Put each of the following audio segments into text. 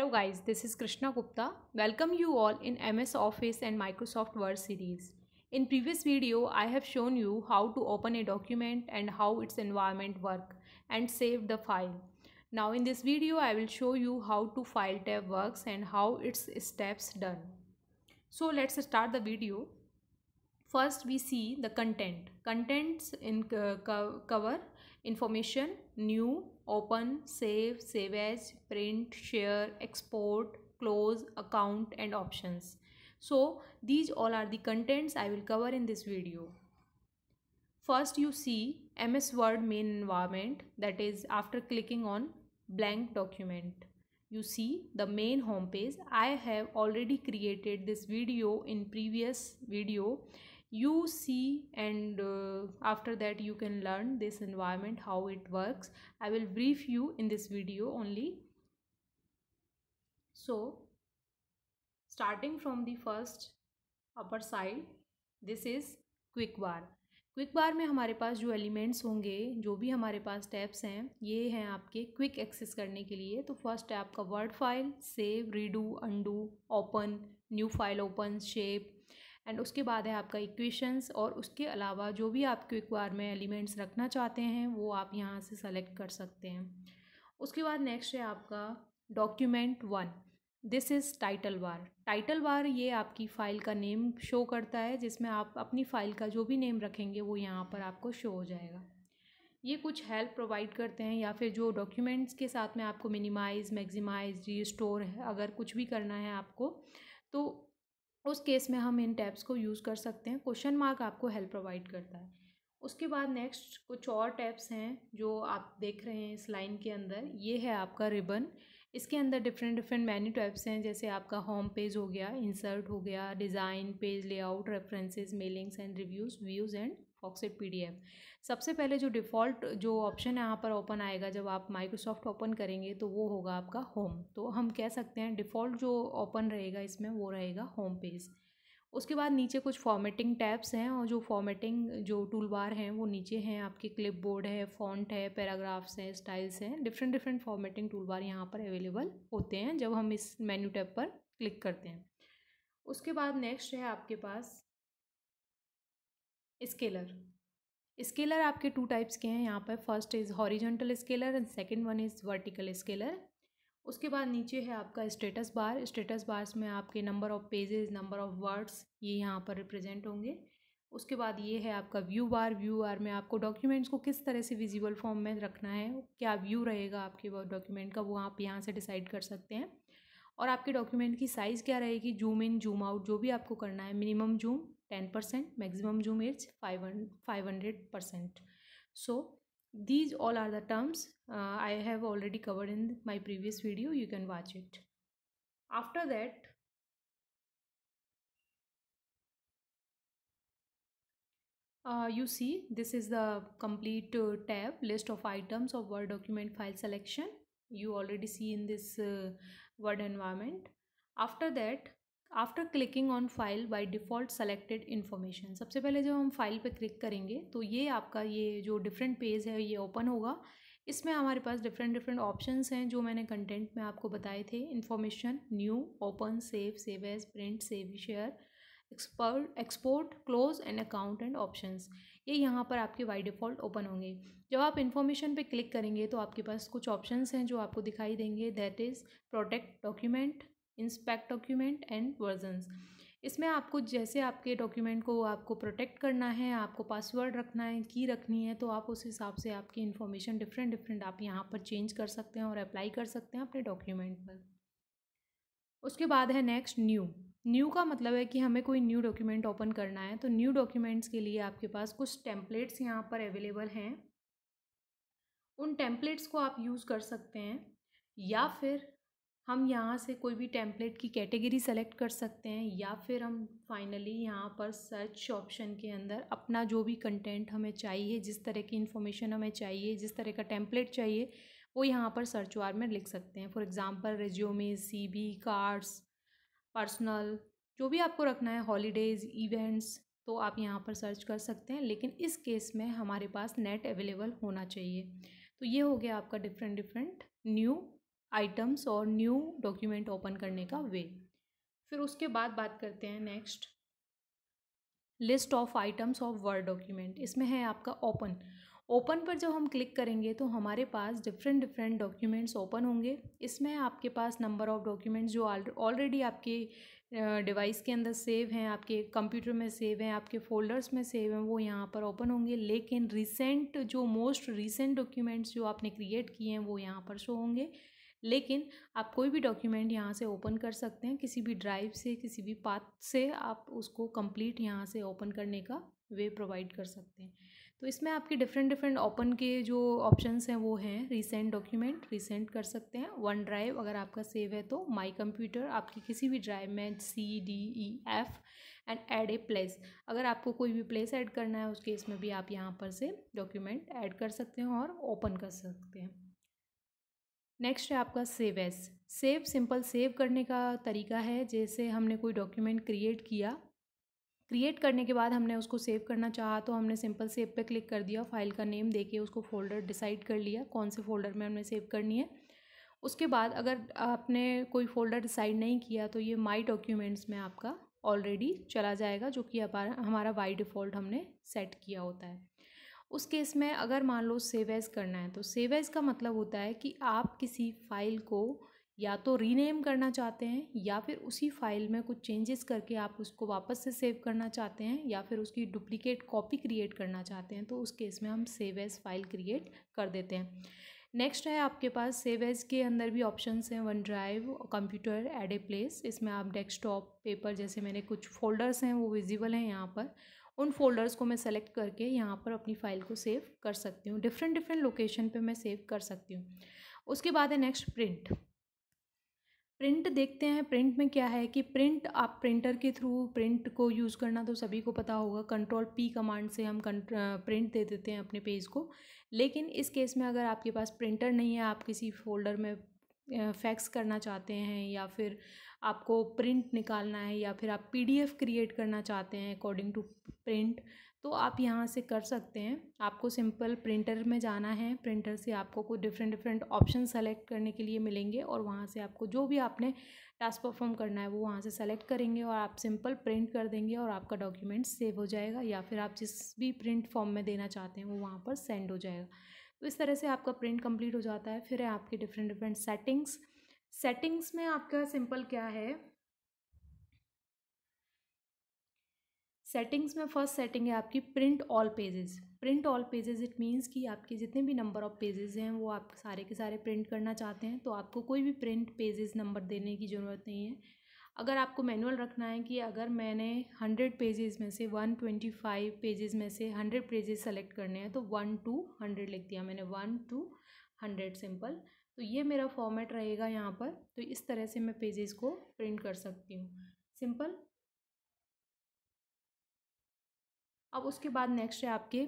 Hello guys, this is Krishna Gupta. Welcome you all in MS Office and Microsoft Word series. In previous video, I have shown you how to open a document and how its environment work and save the file. Now in this video, I will show you how to file tab works and how its steps done. So let's start the video. First we see the content. Contents in uh, cover information new open save save as print share export close account and options so these all are the contents i will cover in this video first you see ms word main environment that is after clicking on blank document you see the main home page i have already created this video in previous video you see and uh, after that you can learn this environment how it works i will brief you in this video only so starting from the first upper side this is quick bar quick bar में हमारे पास जो elements होंगे जो भी हमारे पास taps हैं ये हैं आपके क्विक एक्सेस करने के लिए तो फर्स्ट टैप का word file save redo undo open new file open shape and उसके बाद है आपका इक्वेशंस और उसके अलावा जो भी आपके इक्वायर में एलिमेंट्स रखना चाहते हैं वो आप यहाँ से सेलेक्ट कर सकते हैं उसके बाद नेक्स्ट है आपका document one this is title bar title bar ये आपकी फ़ाइल का नेम शो करता है जिसमें आप अपनी फ़ाइल का जो भी नेम रखेंगे वो यहाँ पर आपको शो हो जाएगा ये कुछ हेल्प प्रोवाइड करते हैं या फिर जो डॉक्यूमेंट्स के साथ में आपको मिनिमाइज़ मैक्सिमाइज़ री स्टोर अगर कुछ भी करना है आपको तो उस केस में हम इन टैब्स को यूज़ कर सकते हैं क्वेश्चन मार्क आपको हेल्प प्रोवाइड करता है उसके बाद नेक्स्ट कुछ और टैब्स हैं जो आप देख रहे हैं इस लाइन के अंदर ये है आपका रिबन इसके अंदर डिफरेंट डिफरेंट मैन्यू टैब्स हैं जैसे आपका होम पेज हो गया इंसर्ट हो गया design page layout references mailings and reviews views and ऑक्सेट एफ सबसे पहले जो डिफ़ॉल्ट जो ऑप्शन यहाँ पर ओपन आएगा जब आप माइक्रोसॉफ्ट ओपन करेंगे तो वो होगा आपका होम तो हम कह सकते हैं डिफ़ॉल्ट जो ओपन रहेगा इसमें वो रहेगा होम पेज उसके बाद नीचे कुछ फॉर्मेटिंग टैब्स हैं और जो फॉर्मेटिंग जो टूल बार हैं वो नीचे हैं आपके क्लिप बोर्ड है फॉन्ट है पैराग्राफ्स हैं स्टाइल्स हैं different different formatting toolbar यहाँ पर अवेलेबल होते हैं जब हम इस मेन्यू टैब पर क्लिक करते हैं उसके बाद नेक्स्ट है आपके पास स्केलर स्केलर आपके टू टाइप्स के हैं यहाँ पर first is horizontal scaler and second one is vertical scaler उसके बाद नीचे है आपका स्टेटस बार स्टेटस बार्स में आपके number of pages number of words ये यहाँ पर रिप्रेजेंट होंगे उसके बाद ये है आपका व्यू बार व्यू बार में आपको डॉक्यूमेंट्स को किस तरह से विजिबल फॉर्म में रखना है क्या व्यू रहेगा आपके डॉक्यूमेंट का वो आप यहाँ से डिसाइड कर सकते हैं और आपके डॉक्यूमेंट की साइज़ क्या रहेगी जूम इन जूम आउट जो भी आपको करना है minimum zoom 10 percent maximum zoom is 500 percent so these all are the terms uh, i have already covered in my previous video you can watch it after that uh, you see this is the complete uh, tab list of items of word document file selection you already see in this word environment after that after clicking on file by default selected information सबसे पहले जब हम file पर click करेंगे तो ये आपका ये जो डिफरेंट पेज है ये ओपन होगा इसमें हमारे पास डिफरेंट डिफरेंट ऑप्शंस हैं जो मैंने कंटेंट में आपको बताए थे information new open save save as print save share expert export close and account and options ये यहाँ पर आपके बाई डिफ़ॉल्ट ओपन होंगे जब आप इन्फॉर्मेशन पे क्लिक करेंगे तो आपके पास कुछ ऑप्शंस हैं जो आपको दिखाई देंगे that is protect document inspect document and versions इसमें आपको जैसे आपके डॉक्यूमेंट को आपको प्रोटेक्ट करना है आपको पासवर्ड रखना है की रखनी है तो आप उस हिसाब से आपकी इन्फॉर्मेशन डिफरेंट डिफरेंट आप यहाँ पर चेंज कर सकते हैं और अप्लाई कर सकते हैं अपने डॉक्यूमेंट पर उसके बाद है नेक्स्ट न्यू न्यू का मतलब है कि हमें कोई न्यू डॉक्यूमेंट ओपन करना है तो न्यू डॉक्यूमेंट्स के लिए आपके पास कुछ टेम्पलेट्स यहाँ पर अवेलेबल हैं उन टेम्पलेट्स को आप यूज़ कर सकते हैं या फिर हम यहाँ से कोई भी टेम्पलेट की कैटेगरी सेलेक्ट कर सकते हैं या फिर हम फाइनली यहाँ पर सर्च ऑप्शन के अंदर अपना जो भी कंटेंट हमें चाहिए जिस तरह की इन्फॉर्मेशन हमें चाहिए जिस तरह का टेम्पलेट चाहिए वो यहाँ पर सर्च वार में लिख सकते हैं for example resume C V cards personal जो भी आपको रखना है हॉलीडेज़ इवेंट्स तो आप यहाँ पर सर्च कर सकते हैं लेकिन इस केस में हमारे पास नेट अवेलेबल होना चाहिए तो ये हो गया आपका डिफरेंट डिफरेंट न्यू आइटम्स और न्यू डॉक्यूमेंट ओपन करने का वे फिर उसके बाद बात करते हैं next list of items of word document इसमें है आपका ओपन ओपन पर जब हम क्लिक करेंगे तो हमारे पास डिफरेंट डिफरेंट डॉक्यूमेंट्स ओपन होंगे इसमें आपके पास नंबर ऑफ़ डॉक्यूमेंट्स जो ऑलरेडी आपके डिवाइस के अंदर सेव हैं आपके कंप्यूटर में सेव हैं आपके फोल्डर्स में सेव हैं वो यहाँ पर ओपन होंगे लेकिन रिसेंट जो मोस्ट रिसेंट डॉक्यूमेंट्स जो आपने क्रिएट किए हैं वो यहाँ पर शो होंगे लेकिन आप कोई भी डॉक्यूमेंट यहाँ से ओपन कर सकते हैं किसी भी ड्राइव से किसी भी पाथ से आप उसको कंप्लीट यहाँ से ओपन करने का वे प्रोवाइड कर सकते हैं तो इसमें आपके डिफरेंट डिफरेंट ओपन के जो ऑप्शंस हैं वो हैं रिसेंट डॉक्यूमेंट रिसेंट कर सकते हैं वन ड्राइव अगर आपका सेव है तो माई कंप्यूटर आपकी किसी भी ड्राइव में C D E F and add a place अगर आपको कोई भी प्लेस ऐड करना है उस केस में भी आप यहाँ पर से डॉक्यूमेंट ऐड कर सकते हैं और ओपन कर सकते हैं नेक्स्ट है आपका save as save simple save करने का तरीका है जैसे हमने कोई डॉक्यूमेंट क्रिएट किया क्रिएट करने के बाद हमने उसको सेव करना चाहा तो हमने सिंपल सेव पे क्लिक कर दिया फाइल का नेम देके उसको फोल्डर डिसाइड कर लिया कौन से फोल्डर में हमने सेव करनी है उसके बाद अगर आपने कोई फ़ोल्डर डिसाइड नहीं किया तो ये माई डॉक्यूमेंट्स में आपका ऑलरेडी चला जाएगा जो कि हमारा हमारा बाई डिफ़ॉल्ट हमने सेट किया होता है उस केस में अगर मान लो सेवेज करना है तो सेवेज का मतलब होता है कि आप किसी फाइल को या तो रीनेम करना चाहते हैं या फिर उसी फाइल में कुछ चेंजेस करके आप उसको वापस से सेव करना चाहते हैं या फिर उसकी डुप्लीकेट कॉपी क्रिएट करना चाहते हैं तो उस केस में हम सेव एज फाइल क्रिएट कर देते हैं नेक्स्ट है आपके पास सेव एज के अंदर भी ऑप्शंस हैं OneDrive computer add a place इसमें आप डेस्कटॉप पेपर जैसे मैंने कुछ फोल्डर्स हैं वो विजिबल हैं यहाँ पर उन फोल्डर्स को मैं सेलेक्ट करके यहाँ पर अपनी फ़ाइल को सेव कर सकती हूँ डिफरेंट डिफरेंट लोकेशन पे मैं सेव कर सकती हूँ उसके बाद है नेक्स्ट प्रिंट प्रिंट देखते हैं प्रिंट में क्या है कि प्रिंट आप प्रिंटर के थ्रू प्रिंट को यूज़ करना तो सभी को पता होगा कंट्रोल पी कमांड से हम प्रिंट दे देते हैं अपने पेज को लेकिन इस केस में अगर आपके पास प्रिंटर नहीं है आप किसी फोल्डर में फैक्स करना चाहते हैं या फिर आपको प्रिंट निकालना है या फिर आप पीडीएफ क्रिएट करना चाहते हैं अकॉर्डिंग टू प्रिंट तो आप यहाँ से कर सकते हैं आपको सिंपल प्रिंटर में जाना है प्रिंटर से आपको कुछ डिफरेंट डिफरेंट ऑप्शन सेलेक्ट करने के लिए मिलेंगे और वहाँ से आपको जो भी आपने टास्क परफॉर्म करना है वो वहाँ से सेलेक्ट करेंगे और आप सिंपल प्रिंट कर देंगे और आपका डॉक्यूमेंट सेव हो जाएगा या फिर आप जिस भी प्रिंट फॉर्म में देना चाहते हैं वो वहाँ पर सेंड हो जाएगा तो इस तरह से आपका प्रिंट कंप्लीट हो जाता है फिर है आपकी डिफरेंट डिफरेंट सेटिंग्स सेटिंग्स में आपका सिंपल क्या है सेटिंग्स में फर्स्ट सेटिंग है आपकी print all pages print all pages it means कि आपके जितने भी नंबर ऑफ पेजेस हैं वो आप सारे के सारे प्रिंट करना चाहते हैं तो आपको कोई भी प्रिंट पेजेस नंबर देने की ज़रूरत नहीं है अगर आपको मैनुअल रखना है कि अगर मैंने हंड्रेड पेजेस में से वन ट्वेंटी फाइव पेजेस में से हंड्रेड पेजेस सेलेक्ट करने हैं तो वन टू हंड्रेड लिख दिया मैंने वन टू हंड्रेड सिंपल तो ये मेरा फॉर्मेट रहेगा यहाँ पर तो इस तरह से मैं पेजेस को प्रिंट कर सकती हूँ सिंपल अब उसके बाद नेक्स्ट है आपके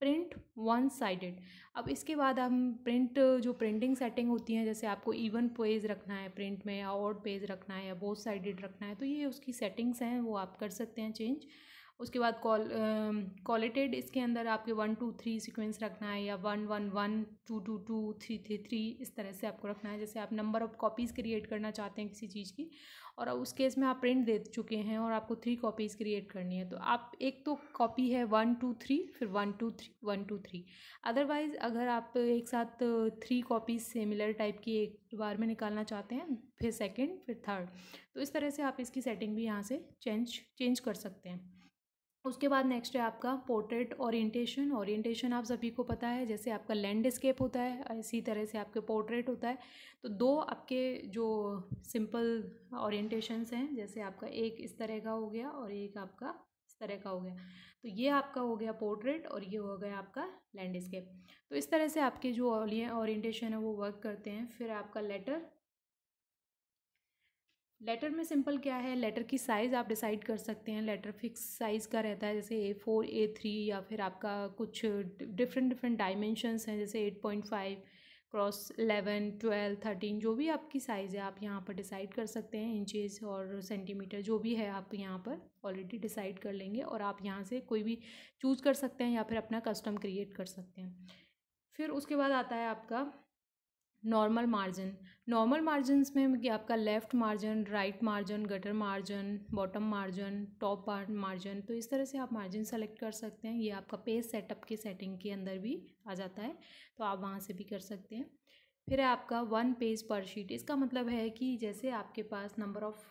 प्रिंट वन साइडेड अब इसके बाद हम प्रिंट जो प्रिंटिंग सेटिंग होती हैं जैसे आपको इवन पेज रखना है प्रिंट में या ऑड पेज रखना है या बोथ साइडेड रखना है तो ये उसकी सेटिंग्स हैं वो आप कर सकते हैं चेंज उसके बाद कॉल कॉलेटेड इसके अंदर आपके वन टू थ्री सिक्वेंस रखना है या one one one two two two three three three इस तरह से आपको रखना है जैसे आप नंबर ऑफ कॉपीज़ क्रिएट करना चाहते हैं किसी चीज़ की और उस केस में आप प्रिंट दे चुके हैं और आपको थ्री कॉपीज़ क्रिएट करनी है तो आप एक तो कॉपी है वन टू थ्री फिर one two three one two three otherwise अगर आप एक साथ थ्री कॉपीज़ सिमिलर टाइप की एक बार में निकालना चाहते हैं फिर सेकेंड फिर थर्ड तो इस तरह से आप इसकी सेटिंग भी यहाँ से चेंज चेंज कर सकते हैं उसके बाद नेक्स्ट है आपका पोर्ट्रेट ओरिएंटेशन ओरिएंटेशन आप सभी को पता है जैसे आपका लैंडस्केप होता है इसी तरह से आपके पोर्ट्रेट होता है तो दो आपके जो सिंपल ओरिएंटेशंस हैं जैसे आपका एक इस तरह का हो गया और एक आपका इस तरह का हो गया तो ये आपका हो गया पोर्ट्रेट और ये हो गया आपका लैंडस्केप तो इस तरह से आपके जो ओरिएंटेशन है वो वर्क करते हैं फिर आपका लेटर लेटर में सिंपल क्या है लेटर की साइज़ आप डिसाइड कर सकते हैं लेटर फिक्स साइज़ का रहता है जैसे ए फोर ए थ्री या फिर आपका कुछ डिफरेंट डिफरेंट डायमेंशंस हैं जैसे eight point five cross eleven twelve thirteen जो भी आपकी साइज़ है आप यहाँ पर डिसाइड कर सकते हैं इंचेस और सेंटीमीटर जो भी है आप यहाँ पर ऑलरेडी डिसाइड कर लेंगे और आप यहाँ से कोई भी चूज़ कर सकते हैं या फिर अपना कस्टम क्रिएट कर सकते हैं फिर उसके बाद आता है आपका नॉर्मल मार्जिन नॉर्मल मार्जिन में कि आपका left margin right margin gutter margin bottom margin top margin तो इस तरह से आप मार्जिन सेलेक्ट कर सकते हैं ये आपका पेज सेटअप की सेटिंग के अंदर भी आ जाता है तो आप वहाँ से भी कर सकते हैं फिर है आपका वन पेज पर शीट इसका मतलब है कि जैसे आपके पास नंबर ऑफ़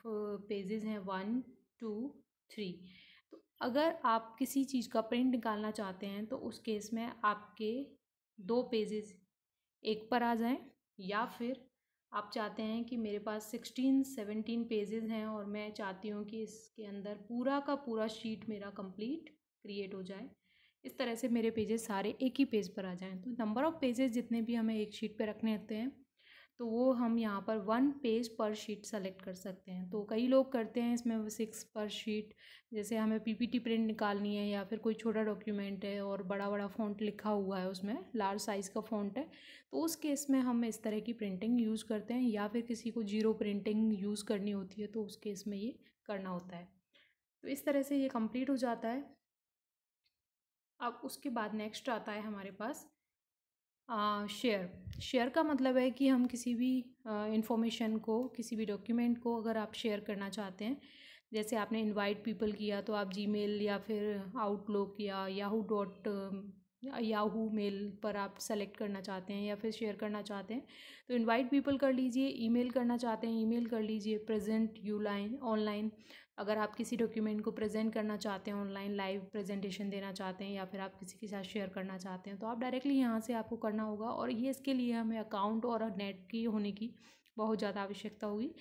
पेजेस हैं वन टू थ्री तो अगर आप किसी चीज़ का प्रिंट निकालना चाहते हैं तो उस केस में आपके दो पेजेस एक पर आ जाएं या फिर आप चाहते हैं कि मेरे पास सिक्सटीन सेवनटीन पेजेज़ हैं और मैं चाहती हूँ कि इसके अंदर पूरा का पूरा शीट मेरा कंप्लीट क्रिएट हो जाए इस तरह से मेरे पेजेस सारे एक ही पेज पर आ जाएं तो नंबर ऑफ़ पेजेस जितने भी हमें एक शीट पर रखने होते हैं तो वो हम यहाँ पर वन पेज पर शीट सेलेक्ट कर सकते हैं तो कई लोग करते हैं इसमें सिक्स पर शीट जैसे हमें पीपीटी प्रिंट निकालनी है या फिर कोई छोटा डॉक्यूमेंट है और बड़ा बड़ा फ़ॉन्ट लिखा हुआ है उसमें लार्ज साइज़ का फ़ॉन्ट है तो उस केस में हम इस तरह की प्रिंटिंग यूज़ करते हैं या फिर किसी को जीरो प्रिंटिंग यूज़ करनी होती है तो उस केस में ये करना होता है तो इस तरह से ये कम्प्लीट हो जाता है अब उसके बाद नेक्स्ट आता है हमारे पास शेयर शेयर का मतलब है कि हम किसी भी इंफॉर्मेशन को किसी भी डॉक्यूमेंट को अगर आप शेयर करना चाहते हैं जैसे आपने इनवाइट पीपल किया तो आप जीमेल या फिर आउटलुक या याहू डॉट याहू मेल पर आप सेलेक्ट करना चाहते हैं या फिर शेयर करना चाहते हैं तो इनवाइट पीपल कर लीजिए ईमेल करना चाहते हैं ईमेल कर लीजिए प्रेजेंट यू लाइन ऑनलाइन अगर आप किसी डॉक्यूमेंट को प्रेजेंट करना चाहते हैं ऑनलाइन लाइव प्रेजेंटेशन देना चाहते हैं या फिर आप किसी के साथ शेयर करना चाहते हैं तो आप डायरेक्टली यहाँ से आपको करना होगा और ये इसके लिए हमें अकाउंट और नेट की होने की बहुत ज़्यादा आवश्यकता होगी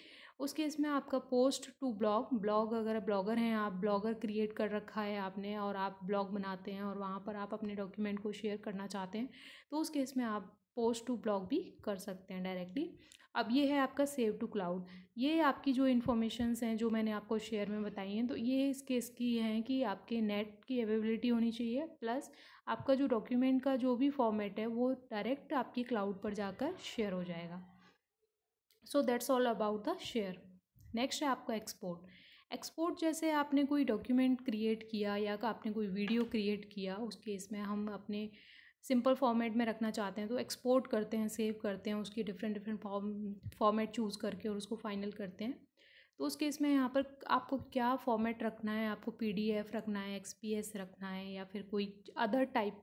उस केस में आपका पोस्ट टू ब्लॉग ब्लॉग अगर ब्लॉगर हैं आप ब्लॉगर क्रिएट कर रखा है आपने और आप ब्लॉग बनाते हैं और वहाँ पर आप अपने डॉक्यूमेंट को शेयर करना चाहते हैं तो उस केस में आप पोस्ट टू ब्लॉग भी कर सकते हैं डायरेक्टली अब ये है आपका सेव टू क्लाउड ये आपकी जो इन्फॉर्मेशंस हैं जो मैंने आपको शेयर में बताई हैं तो ये इस केस की हैं कि आपके नेट की अवेलेबिलिटी होनी चाहिए प्लस आपका जो डॉक्यूमेंट का जो भी फॉर्मेट है वो डायरेक्ट आपकी क्लाउड पर जाकर शेयर हो जाएगा so that's all about the share next है आपका एक्सपोर्ट एक्सपोर्ट जैसे आपने कोई डॉक्यूमेंट क्रिएट किया या आपने कोई वीडियो क्रिएट किया उस केस में हम अपने सिंपल फॉर्मेट में रखना चाहते हैं तो एक्सपोर्ट करते हैं सेव करते हैं उसकी डिफरेंट डिफरेंट फॉर्मेट चूज़ करके और उसको फाइनल करते हैं तो उस केस में यहाँ पर आपको क्या फॉर्मेट रखना है आपको पीडीएफ रखना है एक्सपीएस रखना है या फिर कोई अदर टाइप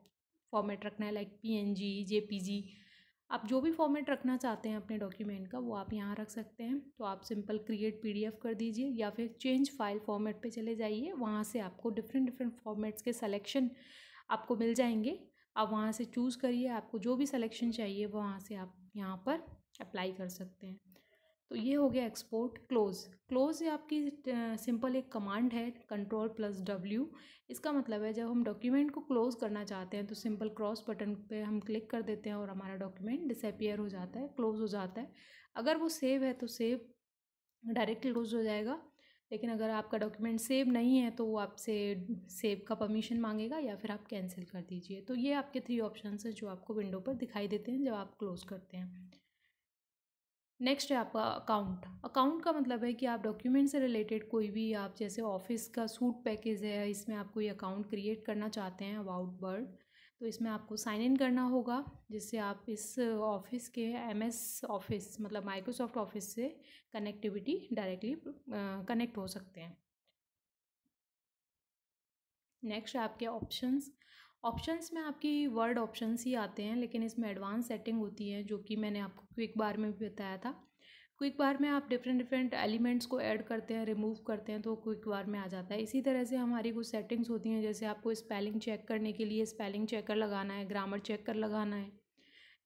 फॉर्मेट रखना है लाइक पीएनजी जेपीजी आप जो भी फॉर्मेट रखना चाहते हैं अपने डॉक्यूमेंट का वो आप यहाँ रख सकते हैं तो आप सिंपल क्रिएट पीडीएफ कर दीजिए या फिर चेंज फाइल फॉर्मेट पे चले जाइए वहाँ से आपको डिफरेंट डिफरेंट फॉर्मेट्स के सलेक्शन आपको मिल जाएंगे आप वहाँ से चूज़ करिए आपको जो भी सलेक्शन चाहिए वहाँ से आप यहाँ पर अप्लाई कर सकते हैं तो ये हो गया एक्सपोर्ट क्लोज क्लोज आपकी सिंपल एक कमांड है कंट्रोल प्लस डब्ल्यू इसका मतलब है जब हम डॉक्यूमेंट को क्लोज करना चाहते हैं तो सिंपल क्रॉस बटन पे हम क्लिक कर देते हैं और हमारा डॉक्यूमेंट डिसअपियर हो जाता है क्लोज हो जाता है अगर वो सेव है तो सेव डायरेक्ट क्लोज हो जाएगा लेकिन अगर आपका डॉक्यूमेंट सेव नहीं है तो वो आपसे सेव का परमिशन मांगेगा या फिर आप कैंसिल कर दीजिए तो ये आपके थ्री ऑप्शन हैं जो आपको विंडो पर दिखाई देते हैं जब आप क्लोज़ करते हैं नेक्स्ट है आपका अकाउंट अकाउंट का मतलब है कि आप डॉक्यूमेंट से रिलेटेड कोई भी आप जैसे ऑफिस का सूट पैकेज है इसमें आप कोई अकाउंट क्रिएट करना चाहते हैं अबाउट बर्ड तो इसमें आपको साइन इन करना होगा जिससे आप इस ऑफिस के एमएस ऑफिस मतलब माइक्रोसॉफ्ट ऑफिस से कनेक्टिविटी डायरेक्टली कनेक्ट हो सकते हैं नेक्स्ट आपके ऑप्शंस ऑप्शंस में आपकी वर्ड ऑप्शंस ही आते हैं लेकिन इसमें एडवांस सेटिंग होती है जो कि मैंने आपको क्विक बार में भी बताया था क्विक बार में आप डिफरेंट डिफरेंट एलिमेंट्स को ऐड करते हैं रिमूव करते हैं तो क्विक बार में आ जाता है इसी तरह से हमारी कुछ सेटिंग्स होती हैं जैसे आपको स्पेलिंग चेक करने के लिए स्पेलिंग चेकर लगाना है ग्रामर चेकर लगाना है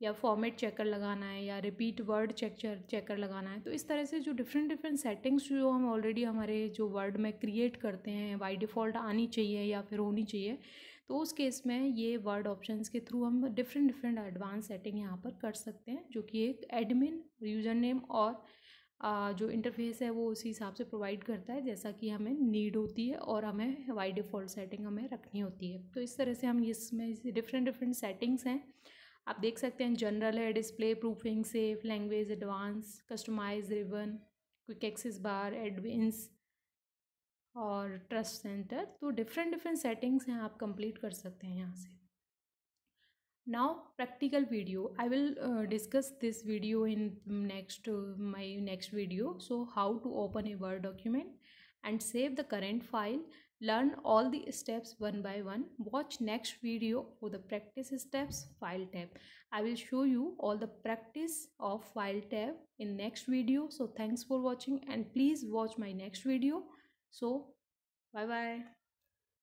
या फॉर्मेट चेकर लगाना है या रिपीट वर्ड चेक चेकर लगाना है तो इस तरह से जो डिफरेंट डिफरेंट सेटिंग्स जो हम ऑलरेडी हमारे जो वर्ड में क्रिएट करते हैं बाई डिफ़ॉल्ट आनी चाहिए या फिर होनी चाहिए तो उस केस में ये वर्ड ऑप्शन के थ्रू हम डिफरेंट डिफरेंट एडवांस सेटिंग यहाँ पर कर सकते हैं जो कि एक एडमिन यूज़र नेम और जो इंटरफेस है वो उसी हिसाब से प्रोवाइड करता है जैसा कि हमें नीड होती है और हमें वाई डिफ़ॉल्ट सेटिंग हमें रखनी होती है तो इस तरह से हम इसमें डिफरेंट डिफरेंट सेटिंग्स हैं आप देख सकते हैं जनरल है display proofing save language advance customize ribbon quick access bar advance और ट्रस्ट सेंटर तो डिफरेंट डिफरेंट सेटिंग्स हैं आप कंप्लीट कर सकते हैं यहाँ से now practical video I will discuss this video in next my next video so how to open a word document and save the current file learn all the steps one by one watch next video for the practice steps file tab I will show you all the practice of file tab in next video so thanks for watching and please watch my next video so bye bye